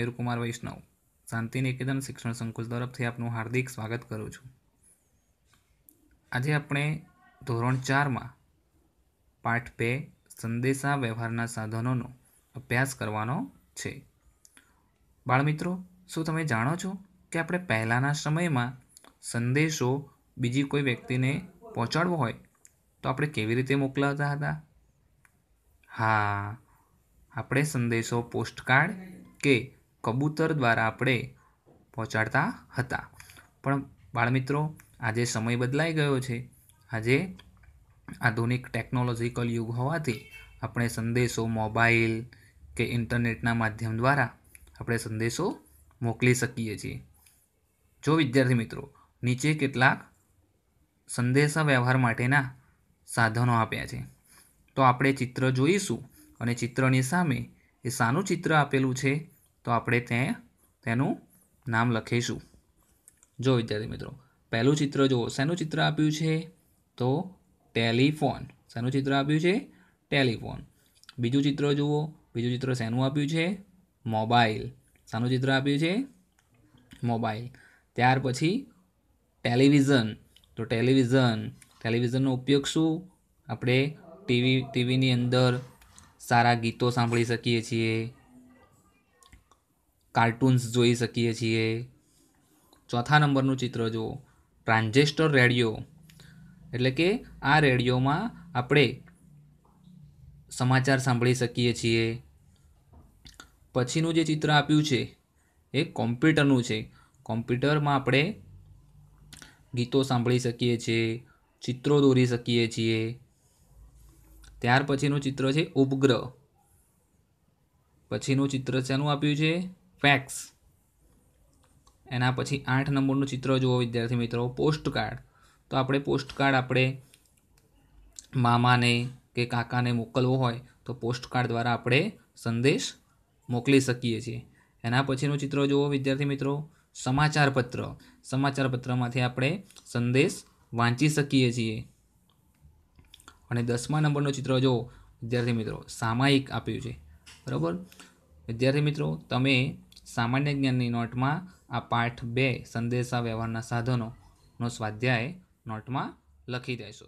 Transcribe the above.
મયુરકુમાર વૈષ્ણવ શાંતિનિકેતન શિક્ષણ સંકુલ તરફથી આપનું હાર્દિક સ્વાગત કરું છું આજે આપણે ધોરણ ચારમાં પાઠ બે સંદેશા વ્યવહારના સાધનોનો અભ્યાસ કરવાનો છે બાળમિત્રો શું તમે જાણો છો કે આપણે પહેલાંના સમયમાં સંદેશો બીજી કોઈ વ્યક્તિને પહોંચાડવો હોય તો આપણે કેવી રીતે મોકલાવતા હતા હા આપણે સંદેશો પોસ્ટકાર્ડ કે કબૂતર દ્વારા આપણે પહોંચાડતા હતા પણ બાળમિત્રો આજે સમય બદલાઈ ગયો છે આજે આધુનિક ટેકનોલોજીકલ યુગ હોવાથી આપણે સંદેશો મોબાઈલ કે ઇન્ટરનેટના માધ્યમ દ્વારા આપણે સંદેશો મોકલી શકીએ છીએ જો વિદ્યાર્થી મિત્રો નીચે કેટલાક સંદેશા વ્યવહાર માટેના સાધનો આપ્યા છે તો આપણે ચિત્ર જોઈશું અને ચિત્રની સામે એ શાનું ચિત્ર આપેલું છે તો આપણે તે તેનું નામ લખીશું જો વિદ્યાર્થી મિત્રો પહેલું ચિત્ર જુઓ શેનું ચિત્ર આપ્યું છે તો ટેલિફોન શેનું ચિત્ર આપ્યું છે ટેલિફોન બીજું ચિત્ર જુઓ બીજું ચિત્ર શેનું આપ્યું છે મોબાઈલ શાનું ચિત્ર આપ્યું છે મોબાઈલ ત્યાર પછી ટેલિવિઝન તો ટેલિવિઝન ટેલિવિઝનનો ઉપયોગ શું આપણે ટીવી ટીવીની અંદર સારા ગીતો સાંભળી શકીએ છીએ કાર્ટૂન્સ જોઈ શકીએ છીએ ચોથા નંબરનું ચિત્ર જુઓ ટ્રાન્ઝેસ્ટર રેડિયો એટલે કે આ રેડિયોમાં આપણે સમાચાર સાંભળી શકીએ છીએ પછીનું જે ચિત્ર આપ્યું છે એ કોમ્પ્યુટરનું છે કોમ્પ્યુટરમાં આપણે ગીતો સાંભળી શકીએ છીએ ચિત્રો દોરી શકીએ છીએ ત્યાર પછીનું ચિત્ર છે ઉપગ્રહ પછીનું ચિત્ર શેનું આપ્યું છે ફેક્સ એના પછી આઠ નંબરનું ચિત્ર જુઓ વિદ્યાર્થી મિત્રો પોસ્ટકાર્ડ તો આપણે પોસ્ટકાર્ડ આપણે મામાને કે કાકાને મોકલવો હોય તો પોસ્ટકાર્ડ દ્વારા આપણે સંદેશ મોકલી શકીએ છીએ એના પછીનું ચિત્ર જુઓ વિદ્યાર્થી મિત્રો સમાચારપત્ર સમાચારપત્રમાંથી આપણે સંદેશ વાંચી શકીએ છીએ અને દસમા નંબરનું ચિત્ર જુઓ વિદ્યાર્થી મિત્રો સામાયિક આપ્યું છે બરાબર વિદ્યાર્થી મિત્રો તમે સામાન્ય જ્ઞાનની નોટમાં આ પાઠ બે સંદેશા વ્યવહારના સાધનોનો સ્વાધ્યાય નોટમાં લખી દેશો